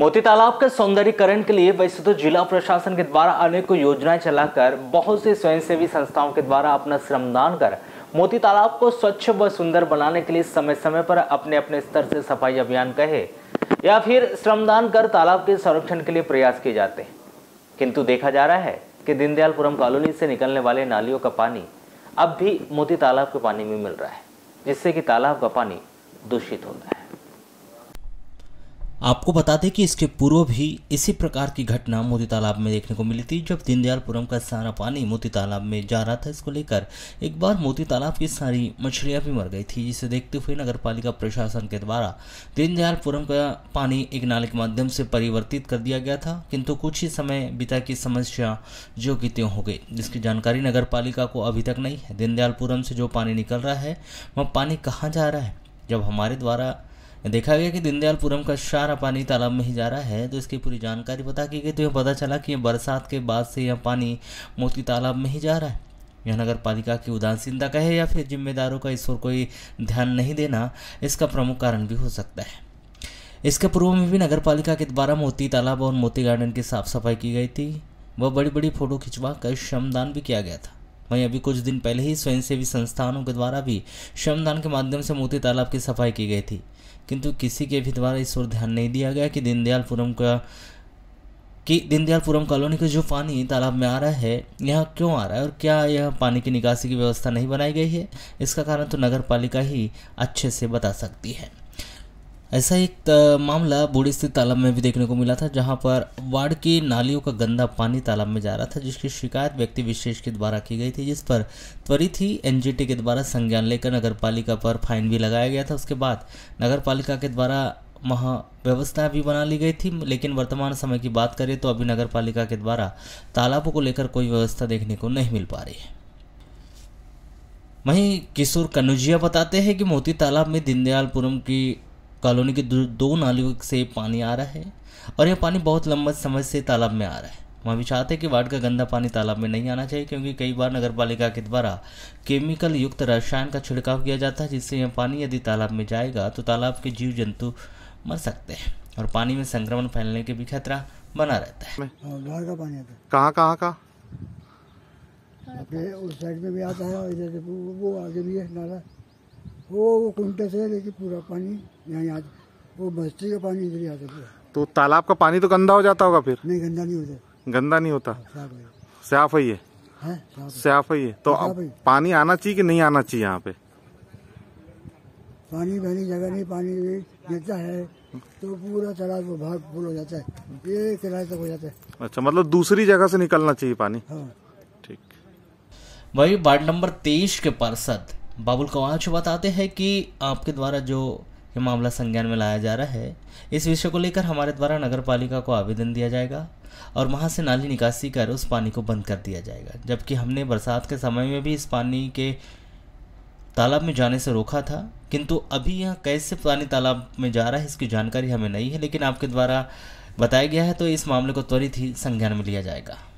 मोती तालाब के सौंदर्यकरण के लिए वैसे तो जिला प्रशासन के द्वारा अनेकों योजनाएं चलाकर बहुत से स्वयंसेवी संस्थाओं के द्वारा अपना श्रमदान कर मोती तालाब को स्वच्छ व सुंदर बनाने के लिए समय समय पर अपने अपने स्तर से सफाई अभियान कहे या फिर श्रमदान कर तालाब के संरक्षण के लिए प्रयास किए जाते हैं किंतु देखा जा रहा है कि दीनदयालपुरम कॉलोनी से निकलने वाले नालियों का पानी अब भी मोती तालाब के पानी में मिल रहा है जिससे कि तालाब का पानी दूषित होता है आपको बता दें कि इसके पूर्व भी इसी प्रकार की घटना मोती तालाब में देखने को मिली थी जब दीनदयालपुरम का सारा पानी मोती तालाब में जा रहा था इसको लेकर एक बार मोती तालाब की सारी मछलियां भी मर गई थी जिसे देखते हुए नगर पालिका प्रशासन के द्वारा दीनदयालपुरम का पानी एक नाले के माध्यम से परिवर्तित कर दिया गया था किंतु कुछ ही समय बिता की समस्या जो कि त्यों हो गई जिसकी जानकारी नगर को अभी तक नहीं है दीनदयालपुरम से जो पानी निकल रहा है वह पानी कहाँ जा रहा है जब हमारे द्वारा देखा गया कि दीनदयालपुरम का सारा पानी तालाब में ही जा रहा है तो इसकी पूरी जानकारी बता की गई तो यह पता चला कि बरसात के बाद से यह पानी मोती तालाब में ही जा रहा है यह नगर पालिका की उदासीनता का है या फिर जिम्मेदारों का इस पर कोई ध्यान नहीं देना इसका प्रमुख कारण भी हो सकता है इसके पूर्व में भी नगर पालिका के द्वारा मोती तालाब और मोती गार्डन की साफ सफाई की गई थी वह बड़ी बड़ी फोटो खिंचवा कर श्रमदान भी किया गया था वहीं अभी कुछ दिन पहले ही स्वयंसेवी संस्थानों के द्वारा भी श्रमदान के माध्यम से मोती तालाब की सफाई की गई थी किंतु किसी के भी द्वारा इस ओर ध्यान नहीं दिया गया कि दीनदयालपुरम का कि दीनदयालपुरम कॉलोनी का जो पानी तालाब में आ रहा है यह क्यों आ रहा है और क्या यह पानी की निकासी की व्यवस्था नहीं बनाई गई है इसका कारण तो नगर पालिका ही अच्छे से बता सकती है ऐसा एक मामला बूढ़ी स्थित तालाब में भी देखने को मिला था जहां पर वार्ड की नालियों का गंदा पानी तालाब में जा रहा था जिसकी शिकायत व्यक्ति विशेष के द्वारा की गई थी जिस पर त्वरित ही एनजीटी के द्वारा संज्ञान लेकर नगर पालिका पर फाइन भी लगाया गया था उसके बाद नगर पालिका के द्वारा महा व्यवस्था भी बना ली गई थी लेकिन वर्तमान समय की बात करें तो अभी नगर पालिका के द्वारा तालाबों को लेकर कोई व्यवस्था देखने को नहीं मिल पा रही है वहीं किशोर कनुजिया बताते हैं कि मोती तालाब में दीनदयालपुरम की कॉलोनी के दो नालियों से पानी आ रहा है और यह पानी बहुत लंबे समय से तालाब में आ रहा है वहाँ भी चाहते हैं कि वार्ड का गंदा पानी तालाब में नहीं आना चाहिए क्योंकि कई बार नगर पालिका के द्वारा केमिकल युक्त रसायन का छिड़काव किया जाता है जिससे यह पानी यदि तालाब में जाएगा तो तालाब के जीव जंतु मर सकते हैं और पानी में संक्रमण फैलने के भी खतरा बना रहता है हाँ, कहाँ कहाँ का अपने उस साइड में भी आता है और इधर वो आगे भी है नाला वो वो कुंटे से लेके पूरा पानी यहाँ आता वो बस्ती का पानी इधर ही आता पूरा तो तालाब का पानी तो गंदा हो जाता होगा फिर नहीं गंदा नहीं होता गंदा नहीं होता हाँ, साफ है ये हाँ, साफ है ये तो अब पानी आना चाहिए कि नहीं आना चाहिए यहाँ पे पानी बहने जगह नहीं पानी गिरता है तो पूरा तालाब भाग फूल हो जाता है ये किराए तक हो जाता है अच्छा मतलब दूसरी जगह से निकलना चाहिए पानी हाँ। ठीक वही वार्ड नंबर तेईस के पार्षद बाबुल कवाच बताते हैं कि आपके द्वारा जो ये मामला संज्ञान में लाया जा रहा है इस विषय को लेकर हमारे द्वारा नगर पालिका को आवेदन दिया जाएगा और वहाँ से नाली निकासी कर उस पानी को बंद कर दिया जाएगा जबकि हमने बरसात के समय में भी इस पानी के तालाब में जाने से रोका था किंतु अभी यहाँ कैसे पानी तालाब में जा रहा है इसकी जानकारी हमें नहीं है लेकिन आपके द्वारा बताया गया है तो इस मामले को त्वरित ही संज्ञान में लिया जाएगा